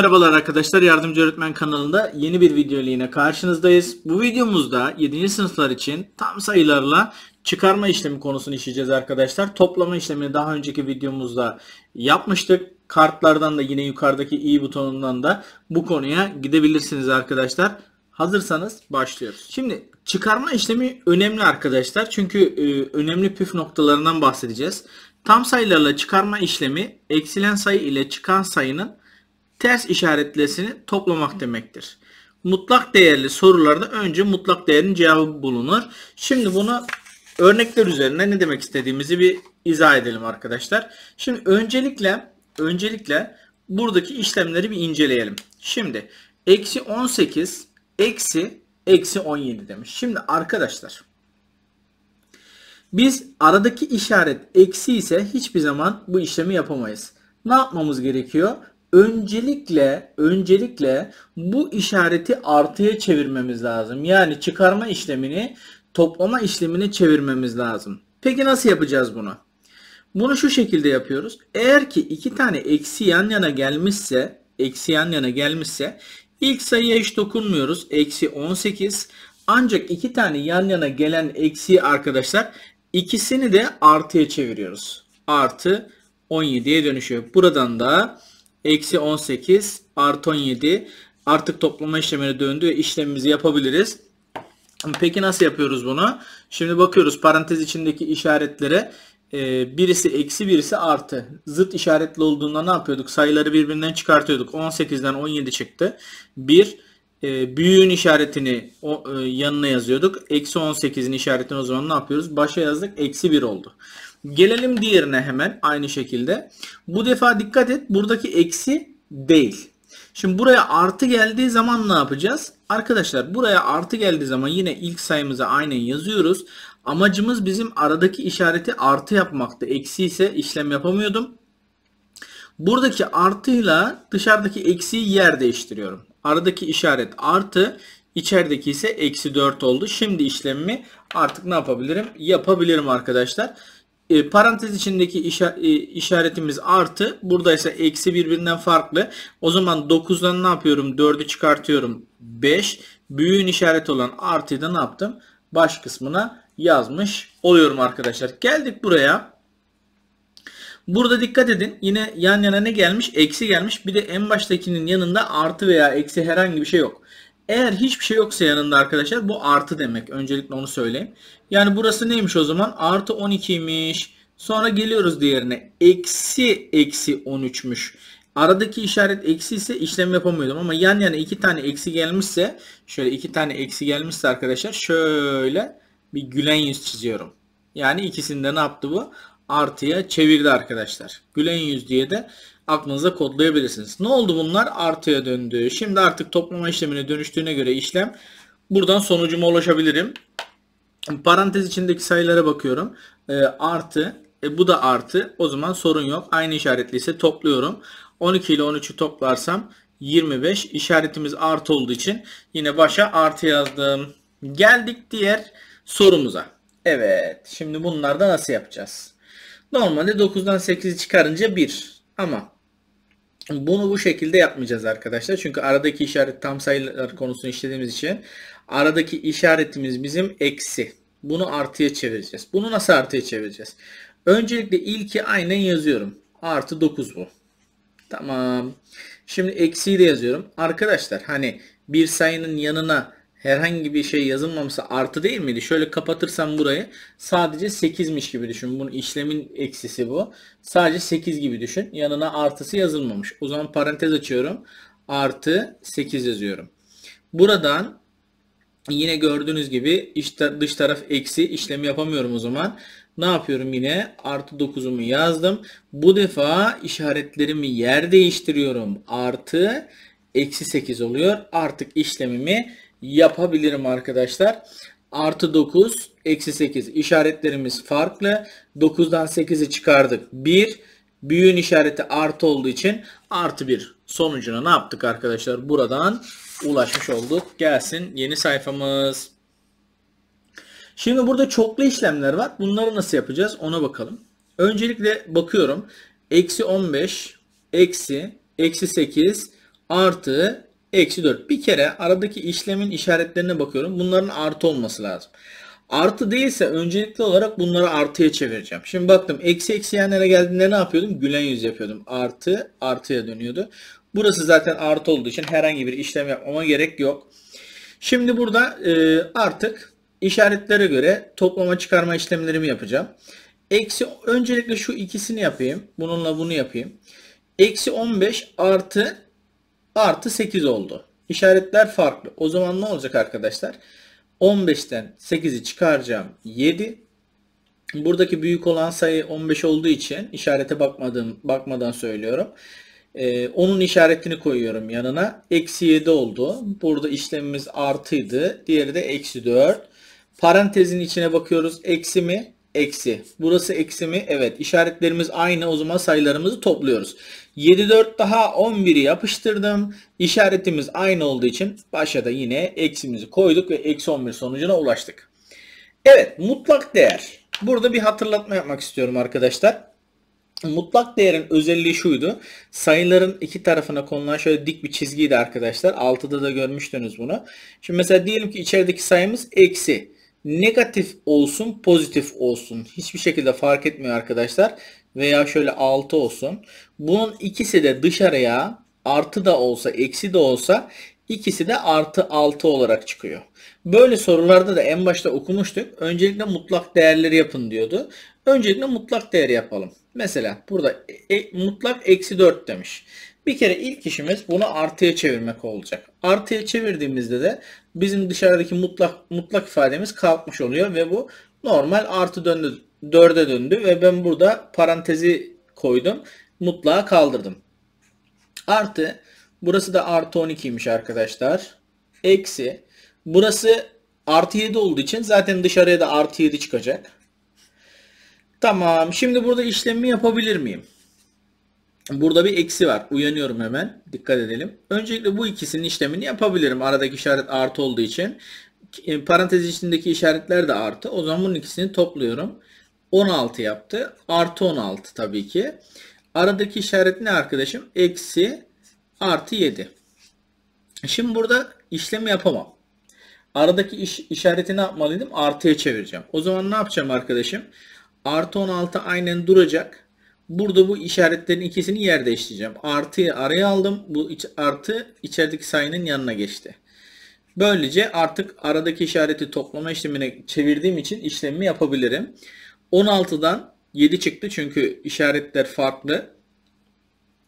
merhabalar arkadaşlar. Yardımcı Öğretmen kanalında yeni bir video ile yine karşınızdayız. Bu videomuzda 7. sınıflar için tam sayılarla çıkarma işlemi konusunu işleyeceğiz arkadaşlar. Toplama işlemini daha önceki videomuzda yapmıştık. Kartlardan da yine yukarıdaki i butonundan da bu konuya gidebilirsiniz arkadaşlar. Hazırsanız başlıyoruz. Şimdi çıkarma işlemi önemli arkadaşlar. Çünkü e, önemli püf noktalarından bahsedeceğiz. Tam sayılarla çıkarma işlemi eksilen sayı ile çıkan sayının ters işaretlesini toplamak demektir. Mutlak değerli sorularda önce mutlak değerin cevabı bulunur. Şimdi bunu örnekler üzerinde ne demek istediğimizi bir izah edelim arkadaşlar. Şimdi öncelikle öncelikle buradaki işlemleri bir inceleyelim. Şimdi eksi 18 eksi eksi 17 demiş. Şimdi arkadaşlar biz aradaki işaret eksi ise hiçbir zaman bu işlemi yapamayız. Ne yapmamız gerekiyor? öncelikle öncelikle bu işareti artıya çevirmemiz lazım. Yani çıkarma işlemini toplama işlemini çevirmemiz lazım. Peki nasıl yapacağız bunu? Bunu şu şekilde yapıyoruz. Eğer ki iki tane eksi yan yana gelmişse, eksi yan yana gelmişse ilk sayıya hiç dokunmuyoruz. Eksi 18. Ancak iki tane yan yana gelen eksi arkadaşlar ikisini de artıya çeviriyoruz. Artı 17'ye dönüşüyor. Buradan da eksi 18 artı 17 artık toplama işlemine döndü ve işlemimizi yapabiliriz. Peki nasıl yapıyoruz bunu? Şimdi bakıyoruz parantez içindeki işaretlere ee, birisi eksi birisi artı. Zıt işaretli olduğunda ne yapıyorduk? Sayıları birbirinden çıkartıyorduk. 18'den 17 çıktı. 1 e, büyüğün işaretini o, e, yanına yazıyorduk. Eksi 18'in işaretini o zaman ne yapıyoruz? Başa yazdık. Eksi 1 oldu. Gelelim diğerine hemen aynı şekilde. Bu defa dikkat et buradaki eksi değil. Şimdi buraya artı geldiği zaman ne yapacağız? Arkadaşlar buraya artı geldiği zaman yine ilk sayımıza aynen yazıyoruz. Amacımız bizim aradaki işareti artı yapmaktı. Eksi ise işlem yapamıyordum. Buradaki artıyla dışarıdaki eksiyi yer değiştiriyorum aradaki işaret artı içerideki ise eksi 4 oldu. Şimdi işlemimi artık ne yapabilirim? Yapabilirim arkadaşlar. E, parantez içindeki işa e, işaretimiz artı. Burada ise eksi birbirinden farklı. O zaman 9'dan ne yapıyorum? 4'ü çıkartıyorum. 5. Büyüğün işareti olan artıyı da ne yaptım? Baş kısmına yazmış oluyorum arkadaşlar. Geldik buraya. Burada dikkat edin yine yan yana ne gelmiş? Eksi gelmiş. Bir de en baştakinin yanında artı veya eksi herhangi bir şey yok. Eğer hiçbir şey yoksa yanında arkadaşlar bu artı demek. Öncelikle onu söyleyeyim. Yani burası neymiş o zaman? Artı 12'ymiş. Sonra geliyoruz diğerine. Eksi eksi 13'müş. Aradaki işaret eksi ise işlem yapamıyordum ama yan yana iki tane eksi gelmişse şöyle iki tane eksi gelmişse arkadaşlar şöyle bir gülen yüz çiziyorum. Yani ikisinde ne yaptı bu? artıya çevirdi arkadaşlar. Gülen yüz diye de aklınıza kodlayabilirsiniz. Ne oldu bunlar? Artıya döndü. Şimdi artık toplama işlemine dönüştüğüne göre işlem buradan sonucuma ulaşabilirim. Parantez içindeki sayılara bakıyorum. E, artı. E, bu da artı. O zaman sorun yok. Aynı işaretliyse topluyorum. 12 ile 13'ü toplarsam 25. İşaretimiz artı olduğu için yine başa artı yazdım. Geldik diğer sorumuza. Evet. Şimdi bunlarda nasıl yapacağız? Normalde 9'dan 8'i çıkarınca 1. Ama bunu bu şekilde yapmayacağız arkadaşlar. Çünkü aradaki işaret tam sayılar konusunu işlediğimiz için aradaki işaretimiz bizim eksi. Bunu artıya çevireceğiz. Bunu nasıl artıya çevireceğiz? Öncelikle ilki aynen yazıyorum. Artı 9 bu. Tamam. Şimdi eksiyi de yazıyorum. Arkadaşlar hani bir sayının yanına herhangi bir şey yazılmaması artı değil miydi? Şöyle kapatırsam burayı sadece 8'miş gibi düşün. Bunun işlemin eksisi bu. Sadece 8 gibi düşün. Yanına artısı yazılmamış. O zaman parantez açıyorum. Artı 8 yazıyorum. Buradan yine gördüğünüz gibi dış taraf eksi işlemi yapamıyorum o zaman. Ne yapıyorum yine? Artı 9'umu yazdım. Bu defa işaretlerimi yer değiştiriyorum. Artı eksi 8 oluyor. Artık işlemimi yapabilirim arkadaşlar. Artı 9, eksi 8 işaretlerimiz farklı. 9'dan 8'i çıkardık. 1, büyüğün işareti artı olduğu için artı 1 sonucuna ne yaptık arkadaşlar? Buradan ulaşmış olduk. Gelsin yeni sayfamız. Şimdi burada çoklu işlemler var. Bunları nasıl yapacağız ona bakalım. Öncelikle bakıyorum. Eksi 15, eksi, eksi 8, artı Eksi 4. Bir kere aradaki işlemin işaretlerine bakıyorum. Bunların artı olması lazım. Artı değilse öncelikli olarak bunları artıya çevireceğim. Şimdi baktım eksi eksi yanlara geldiğinde ne yapıyordum? Gülen yüz yapıyordum. Artı artıya dönüyordu. Burası zaten artı olduğu için herhangi bir işlem yapmama gerek yok. Şimdi burada e, artık işaretlere göre toplama çıkarma işlemlerimi yapacağım. Eksi öncelikle şu ikisini yapayım. Bununla bunu yapayım. Eksi 15 artı artı 8 oldu. İşaretler farklı. O zaman ne olacak arkadaşlar? 15'ten 8'i çıkaracağım 7. Buradaki büyük olan sayı 15 olduğu için işarete bakmadım, bakmadan söylüyorum. Ee, onun işaretini koyuyorum yanına. Eksi 7 oldu. Burada işlemimiz artıydı. Diğeri de eksi 4. Parantezin içine bakıyoruz. Eksi mi? eksi. Burası eksi mi? Evet. İşaretlerimiz aynı. O zaman sayılarımızı topluyoruz. 7 4 daha 11'i yapıştırdım. İşaretimiz aynı olduğu için başa da yine eksimizi koyduk ve eksi 11 sonucuna ulaştık. Evet. Mutlak değer. Burada bir hatırlatma yapmak istiyorum arkadaşlar. Mutlak değerin özelliği şuydu. Sayıların iki tarafına konulan şöyle dik bir çizgiydi arkadaşlar. 6'da da görmüştünüz bunu. Şimdi mesela diyelim ki içerideki sayımız eksi negatif olsun pozitif olsun hiçbir şekilde fark etmiyor arkadaşlar veya şöyle 6 olsun bunun ikisi de dışarıya artı da olsa eksi de olsa ikisi de artı 6 olarak çıkıyor. Böyle sorularda da en başta okumuştuk. Öncelikle mutlak değerleri yapın diyordu. Öncelikle mutlak değer yapalım. Mesela burada e, mutlak eksi 4 demiş. Bir kere ilk işimiz bunu artıya çevirmek olacak. Artıya çevirdiğimizde de bizim dışarıdaki mutlak mutlak ifademiz kalkmış oluyor ve bu normal artı döndü, 4'e döndü ve ben burada parantezi koydum. Mutlağı kaldırdım. Artı burası da artı 12'ymiş arkadaşlar. Eksi burası artı 7 olduğu için zaten dışarıya da artı 7 çıkacak. Tamam şimdi burada işlemi yapabilir miyim? Burada bir eksi var. Uyanıyorum hemen. Dikkat edelim. Öncelikle bu ikisinin işlemini yapabilirim. Aradaki işaret artı olduğu için. E, parantez içindeki işaretler de artı. O zaman bunun ikisini topluyorum. 16 yaptı. Artı 16 tabii ki. Aradaki işaret ne arkadaşım? Eksi artı 7. Şimdi burada işlemi yapamam. Aradaki iş, işareti ne yapmalıydım? Artıya çevireceğim. O zaman ne yapacağım arkadaşım? Artı 16 aynen duracak. Burada bu işaretlerin ikisini yer değiştireceğim. Artıyı araya aldım. Bu iç, artı içerideki sayının yanına geçti. Böylece artık aradaki işareti toplama işlemine çevirdiğim için işlemi yapabilirim. 16'dan 7 çıktı çünkü işaretler farklı.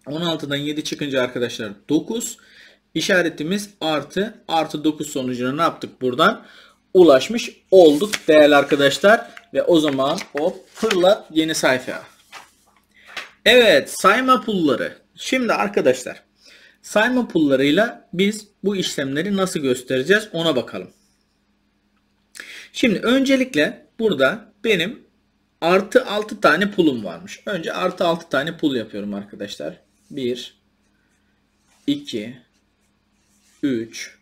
16'dan 7 çıkınca arkadaşlar 9 İşaretimiz artı artı 9 sonucuna ne yaptık buradan ulaşmış olduk değerli arkadaşlar ve o zaman hop fırlat yeni sayfaya. Evet sayma pulları. Şimdi arkadaşlar sayma pullarıyla biz bu işlemleri nasıl göstereceğiz ona bakalım. Şimdi öncelikle burada benim artı 6 tane pulum varmış. Önce artı 6 tane pul yapıyorum arkadaşlar. 1, 2, 3,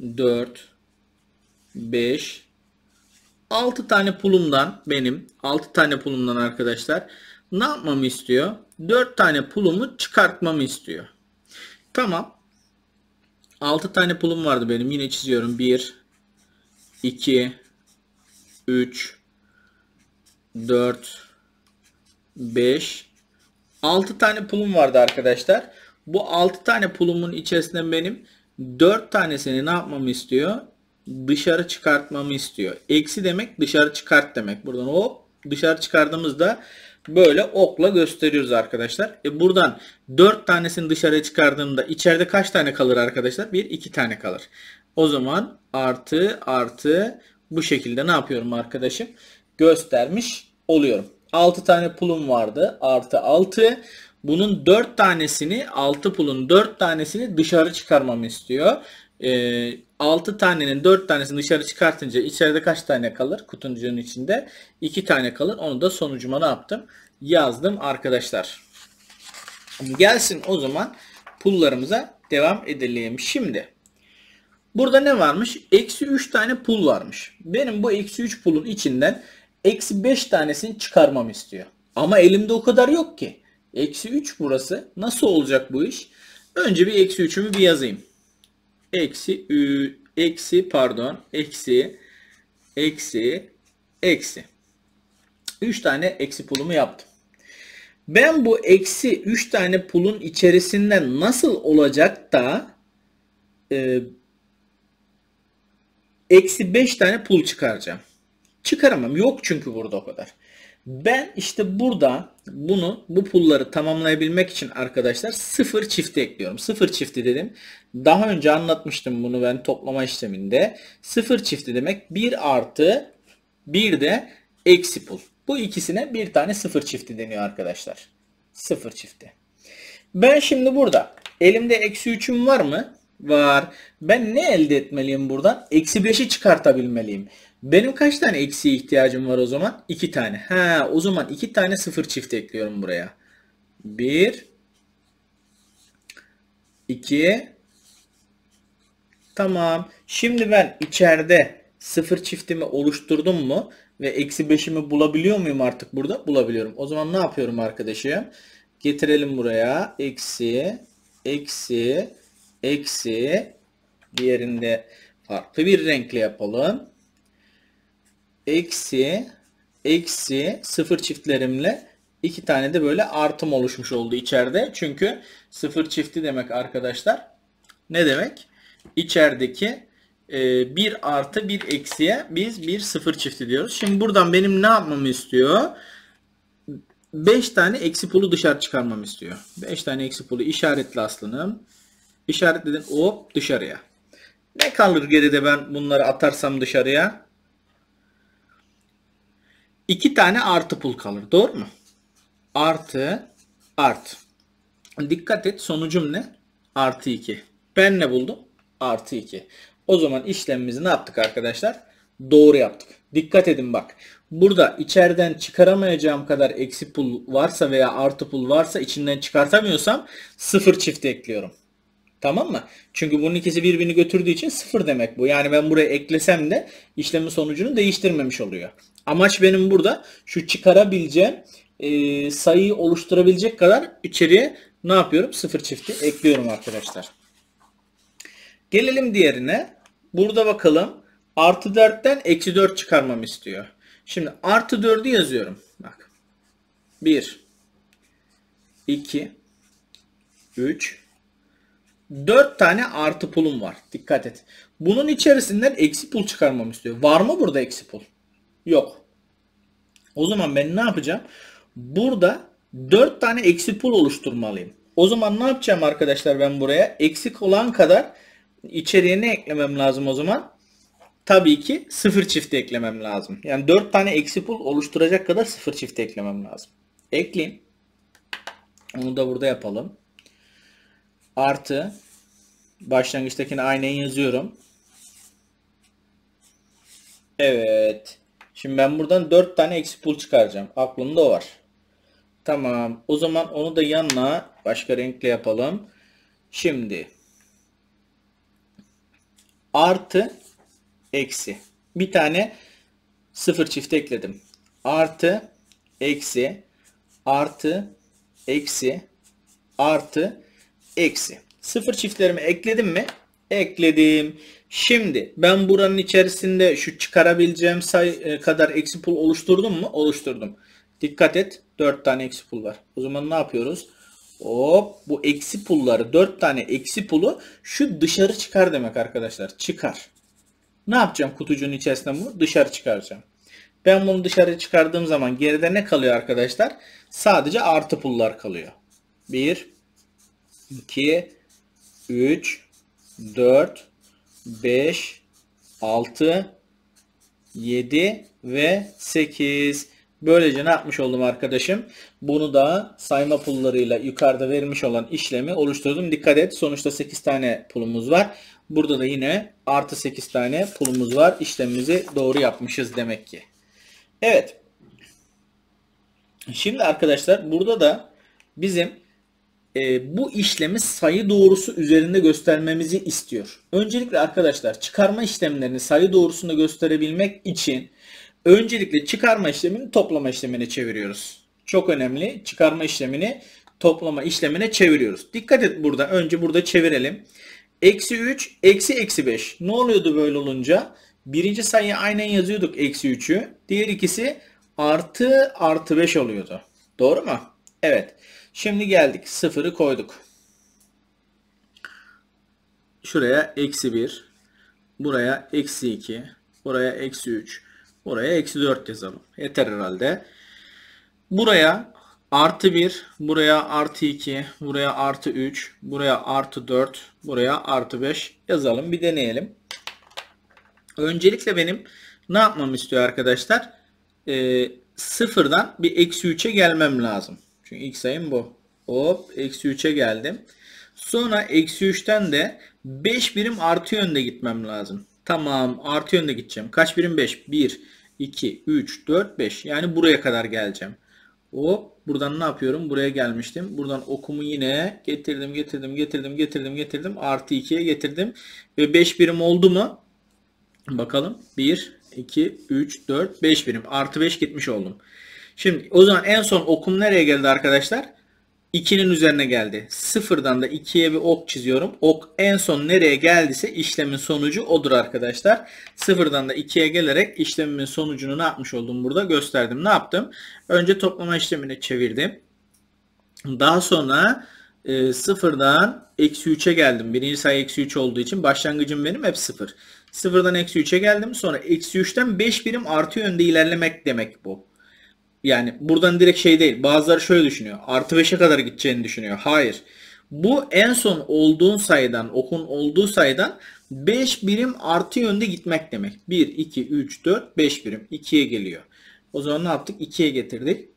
4, 5, 6 tane pulumdan benim 6 tane pulumdan arkadaşlar ne yapmamı istiyor? 4 tane pulumu çıkartmamı istiyor. Tamam. 6 tane pulum vardı benim. Yine çiziyorum. 1, 2, 3, 4, 5, 6 tane pulum vardı arkadaşlar. Bu 6 tane pulumun içerisinde benim 4 tanesini ne yapmamı istiyor? Dışarı çıkartmamı istiyor. Eksi demek dışarı çıkart demek. Buradan hop dışarı çıkardığımızda böyle okla gösteriyoruz arkadaşlar. E buradan 4 tanesini dışarıya çıkardığımda içeride kaç tane kalır arkadaşlar? 1 2 tane kalır. O zaman artı artı bu şekilde ne yapıyorum arkadaşım? Göstermiş oluyorum. 6 tane pulum vardı. Artı 6. Bunun 4 tanesini 6 pulun 4 tanesini dışarı çıkarmamı istiyor. Ee, 6 tanenin 4 tanesini dışarı çıkartınca içeride kaç tane kalır? kutucuğun içinde 2 tane kalır. Onu da sonucuma ne yaptım? Yazdım arkadaşlar. Gelsin o zaman pullarımıza devam edelim. Şimdi burada ne varmış? Eksi 3 tane pull varmış. Benim bu eksi 3 pullun içinden eksi 5 tanesini çıkarmam istiyor. Ama elimde o kadar yok ki. Eksi 3 burası. Nasıl olacak bu iş? Önce bir eksi 3'ümü bir yazayım eksi ü, eksi pardon eksi eksi eksi. 3 tane eksi pulumu yaptım. Ben bu eksi 3 tane pulun içerisinden nasıl olacak da e, eksi 5 tane pul çıkaracağım. Çıkaramam. Yok çünkü burada o kadar. Ben işte burada bunu bu pulları tamamlayabilmek için arkadaşlar sıfır çifti ekliyorum. Sıfır çifti dedim. Daha önce anlatmıştım bunu ben toplama işleminde. Sıfır çifti demek 1 artı 1 de eksi pul. Bu ikisine bir tane sıfır çifti deniyor arkadaşlar. Sıfır çifti. Ben şimdi burada elimde eksi 3'üm var mı? Var. Ben ne elde etmeliyim buradan? Eksi 5'i çıkartabilmeliyim. Benim kaç tane eksiye ihtiyacım var o zaman? 2 tane. Ha, o zaman 2 tane sıfır çift ekliyorum buraya. 1 2 Tamam. Şimdi ben içeride sıfır çiftimi oluşturdum mu ve eksi 5'imi bulabiliyor muyum artık burada? Bulabiliyorum. O zaman ne yapıyorum arkadaşım? Getirelim buraya. Eksi, eksi, eksi. Diğerinde farklı bir renkle yapalım eksi eksi sıfır çiftlerimle iki tane de böyle artım oluşmuş oldu içeride. Çünkü sıfır çifti demek arkadaşlar ne demek? İçerideki e, bir artı bir eksiye biz bir sıfır çifti diyoruz. Şimdi buradan benim ne yapmamı istiyor? 5 tane eksi pulu dışarı çıkarmamı istiyor. 5 tane eksi pulu işaretli aslanım. İşaretledin hop dışarıya. Ne kalır geride ben bunları atarsam dışarıya? 2 tane artı pul kalır. Doğru mu? Artı art. Dikkat et sonucum ne? Artı 2. Ben ne buldum? Artı 2. O zaman işlemimizi ne yaptık arkadaşlar? Doğru yaptık. Dikkat edin bak. Burada içeriden çıkaramayacağım kadar eksi pul varsa veya artı pul varsa içinden çıkartamıyorsam sıfır çift ekliyorum. Tamam mı? Çünkü bunun ikisi birbirini götürdüğü için sıfır demek bu. Yani ben buraya eklesem de işlemin sonucunu değiştirmemiş oluyor. Amaç benim burada şu çıkarabileceğim e, sayıyı oluşturabilecek kadar içeriye ne yapıyorum? Sıfır çifti ekliyorum arkadaşlar. Gelelim diğerine. Burada bakalım artı 4'ten eksi 4 çıkarmamı istiyor. Şimdi artı 4'ü yazıyorum. Bak. 1 2 3 4 tane artı pulum var. Dikkat et. Bunun içerisinden eksi pul çıkarmamı istiyor. Var mı burada eksi pul? Yok. O zaman ben ne yapacağım? Burada 4 tane eksi pul oluşturmalıyım. O zaman ne yapacağım arkadaşlar ben buraya? Eksik olan kadar içeriye ne eklemem lazım o zaman? Tabii ki sıfır çift eklemem lazım. Yani 4 tane eksi pul oluşturacak kadar sıfır çift eklemem lazım. Ekleyin. Onu da burada yapalım. Artı başlangıçtakini aynen yazıyorum. Evet. Şimdi ben buradan 4 tane eksi pul çıkaracağım. Aklımda o var. Tamam. O zaman onu da yanına başka renkle yapalım. Şimdi artı eksi. Bir tane sıfır çift ekledim. Artı eksi artı eksi artı eksi. Sıfır çiftlerimi ekledim mi? Ekledim. Şimdi ben buranın içerisinde şu çıkarabileceğim say e, kadar eksi pul oluşturdum mu? Oluşturdum. Dikkat et 4 tane eksi pul var. O zaman ne yapıyoruz? Hop bu eksi pulları 4 tane eksi pulu şu dışarı çıkar demek arkadaşlar. Çıkar. Ne yapacağım kutucuğun içerisinde bu? Dışarı çıkaracağım. Ben bunu dışarı çıkardığım zaman geride ne kalıyor arkadaşlar? Sadece artı pullar kalıyor. 1, 2, 3, 4, 5, 6, 7 ve 8. Böylece ne yapmış oldum arkadaşım? Bunu da sayma pullarıyla yukarıda vermiş olan işlemi oluşturdum. Dikkat et sonuçta 8 tane pulumuz var. Burada da yine artı 8 tane pulumuz var. İşlemimizi doğru yapmışız demek ki. Evet. Şimdi arkadaşlar burada da bizim e, bu işlemi sayı doğrusu üzerinde göstermemizi istiyor. Öncelikle arkadaşlar çıkarma işlemlerini sayı doğrusunda gösterebilmek için öncelikle çıkarma işlemini toplama işlemine çeviriyoruz. Çok önemli çıkarma işlemini toplama işlemine çeviriyoruz. Dikkat et burada önce burada çevirelim. Eksi 3 eksi eksi 5 ne oluyordu böyle olunca? Birinci sayıyı aynen yazıyorduk eksi 3'ü. Diğer ikisi artı artı 5 oluyordu. Doğru mu? Evet. Şimdi geldik. Sıfırı koyduk. Şuraya eksi 1. Buraya eksi 2. Buraya eksi 3. Buraya eksi 4 yazalım. Yeter herhalde. Buraya artı 1. Buraya artı 2. Buraya artı 3. Buraya artı 4. Buraya artı 5 yazalım. Bir deneyelim. Öncelikle benim ne yapmam istiyor arkadaşlar? Ee, sıfırdan bir eksi 3'e gelmem lazım. Çünkü ilk sayım bu. Hop eksi 3'e geldim. Sonra eksi 3'ten de 5 birim artı yönde gitmem lazım. Tamam artı yönde gideceğim. Kaç birim 5? 1, 2, 3, 4, 5. Yani buraya kadar geleceğim. Hop buradan ne yapıyorum? Buraya gelmiştim. Buradan okumu yine getirdim, getirdim, getirdim, getirdim, getirdim. Artı 2'ye getirdim. Ve 5 birim oldu mu? Bakalım. 1, 2, 3, 4, 5 birim. Artı 5 gitmiş oldum. Şimdi o zaman en son okum nereye geldi arkadaşlar? 2'nin üzerine geldi. Sıfırdan da 2'ye bir ok çiziyorum. Ok en son nereye geldiyse işlemin sonucu odur arkadaşlar. Sıfırdan da 2'ye gelerek işlemin sonucunu ne yapmış oldum burada gösterdim. Ne yaptım? Önce toplama işlemini çevirdim. Daha sonra e, sıfırdan eksi 3'e geldim. Birinci sayı eksi 3 olduğu için başlangıcım benim hep sıfır. Sıfırdan eksi 3'e geldim. Sonra eksi 3'ten 5 birim artı yönde ilerlemek demek bu yani buradan direkt şey değil. Bazıları şöyle düşünüyor. Artı 5'e kadar gideceğini düşünüyor. Hayır. Bu en son olduğun sayıdan, okun olduğu sayıdan 5 birim artı yönde gitmek demek. 1, 2, 3, 4, 5 birim. 2'ye geliyor. O zaman ne yaptık? 2'ye getirdik.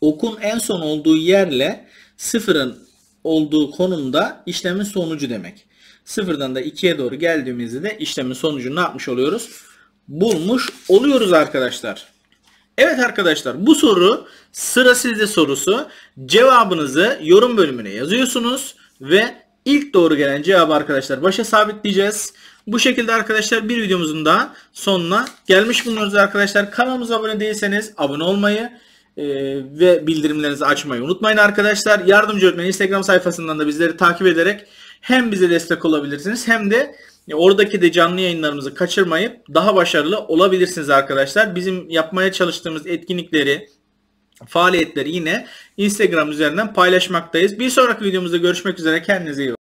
Okun en son olduğu yerle sıfırın olduğu konumda işlemin sonucu demek. Sıfırdan da 2'ye doğru geldiğimizde de işlemin sonucunu ne yapmış oluyoruz? Bulmuş oluyoruz arkadaşlar. Evet arkadaşlar bu soru sıra sizde sorusu. Cevabınızı yorum bölümüne yazıyorsunuz ve ilk doğru gelen cevabı arkadaşlar başa sabitleyeceğiz. Bu şekilde arkadaşlar bir videomuzun da sonuna gelmiş bulunuyoruz arkadaşlar. Kanalımıza abone değilseniz abone olmayı e, ve bildirimlerinizi açmayı unutmayın arkadaşlar. Yardımcı Öğretmen Instagram sayfasından da bizleri takip ederek hem bize destek olabilirsiniz hem de Oradaki de canlı yayınlarımızı kaçırmayıp daha başarılı olabilirsiniz arkadaşlar. Bizim yapmaya çalıştığımız etkinlikleri, faaliyetleri yine Instagram üzerinden paylaşmaktayız. Bir sonraki videomuzda görüşmek üzere. Kendinize iyi bakın.